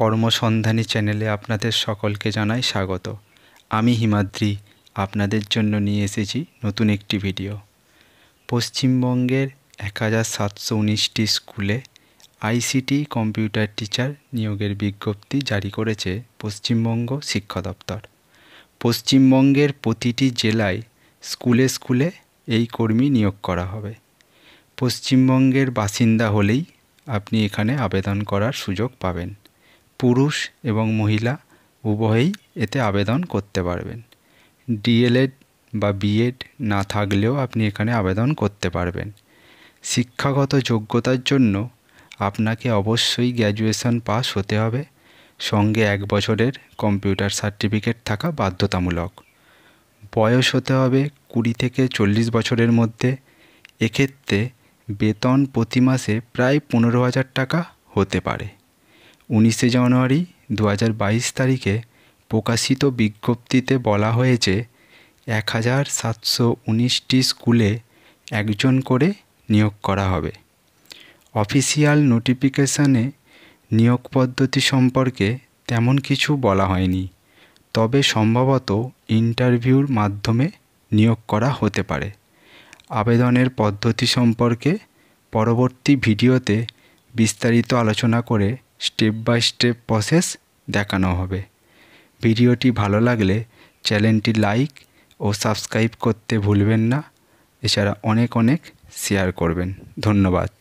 কর্মসন্ধানী চ্যানেলে আপনাদের সকলকে জানাই স্বাগত আমি হিমাদ্রি আপনাদের জন্য নিয়ে এসেছি নতুন একটি ভিডিও পশ্চিমবঙ্গের এক হাজার সাতশো উনিশটি স্কুলে আইসিটি কম্পিউটার টিচার নিয়োগের বিজ্ঞপ্তি জারি করেছে পশ্চিমবঙ্গ শিক্ষা দপ্তর পশ্চিমবঙ্গের প্রতিটি জেলায় স্কুলে স্কুলে এই কর্মী নিয়োগ করা হবে পশ্চিমবঙ্গের বাসিন্দা হলেই আপনি এখানে আবেদন করার সুযোগ পাবেন পুরুষ এবং মহিলা উভয়েই এতে আবেদন করতে পারবেন ডিএলএড বা বিএড না থাকলেও আপনি এখানে আবেদন করতে পারবেন শিক্ষাগত যোগ্যতার জন্য আপনাকে অবশ্যই গ্র্যাজুয়েশন পাস হতে হবে সঙ্গে এক বছরের কম্পিউটার সার্টিফিকেট থাকা বাধ্যতামূলক বয়স হতে হবে কুড়ি থেকে চল্লিশ বছরের মধ্যে এক্ষেত্রে বেতন প্রতি মাসে প্রায় পনেরো হাজার টাকা হতে পারে উনিশে জানুয়ারি দু তারিখে প্রকাশিত বিজ্ঞপ্তিতে বলা হয়েছে এক হাজার সাতশো উনিশটি স্কুলে একজন করে নিয়োগ করা হবে অফিসিয়াল নোটিফিকেশানে নিয়োগ পদ্ধতি সম্পর্কে তেমন কিছু বলা হয়নি তবে সম্ভবত ইন্টারভিউর মাধ্যমে নিয়োগ করা হতে পারে আবেদনের পদ্ধতি সম্পর্কে পরবর্তী ভিডিওতে বিস্তারিত আলোচনা করে স্টেপ বাই স্টেপ প্রসেস দেখানো হবে ভিডিওটি ভালো লাগলে চ্যানেলটি লাইক ও সাবস্ক্রাইব করতে ভুলবেন না এছাড়া অনেক অনেক শেয়ার করবেন ধন্যবাদ